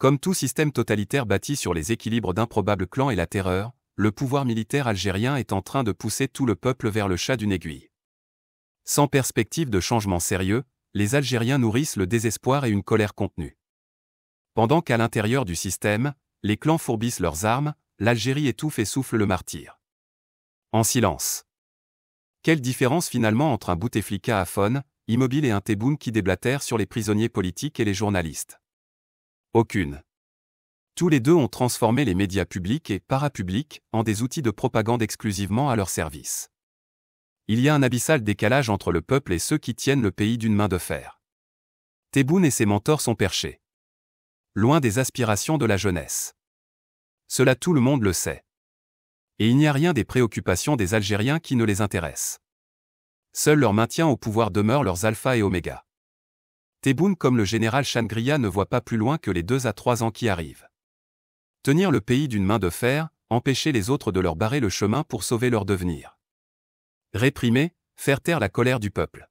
Comme tout système totalitaire bâti sur les équilibres d'improbables clans et la terreur, le pouvoir militaire algérien est en train de pousser tout le peuple vers le chat d'une aiguille. Sans perspective de changement sérieux, les Algériens nourrissent le désespoir et une colère contenue. Pendant qu'à l'intérieur du système, les clans fourbissent leurs armes, l'Algérie étouffe et souffle le martyr. En silence. Quelle différence finalement entre un Bouteflika à immobile et un Tebboune qui déblatère sur les prisonniers politiques et les journalistes aucune. Tous les deux ont transformé les médias publics et parapublics en des outils de propagande exclusivement à leur service. Il y a un abyssal décalage entre le peuple et ceux qui tiennent le pays d'une main de fer. Tebboune et ses mentors sont perchés. Loin des aspirations de la jeunesse. Cela tout le monde le sait. Et il n'y a rien des préoccupations des Algériens qui ne les intéresse. Seul leur maintien au pouvoir demeure leurs alpha et oméga. Tebboune comme le général Changria ne voit pas plus loin que les deux à trois ans qui arrivent. Tenir le pays d'une main de fer, empêcher les autres de leur barrer le chemin pour sauver leur devenir. Réprimer, faire taire la colère du peuple.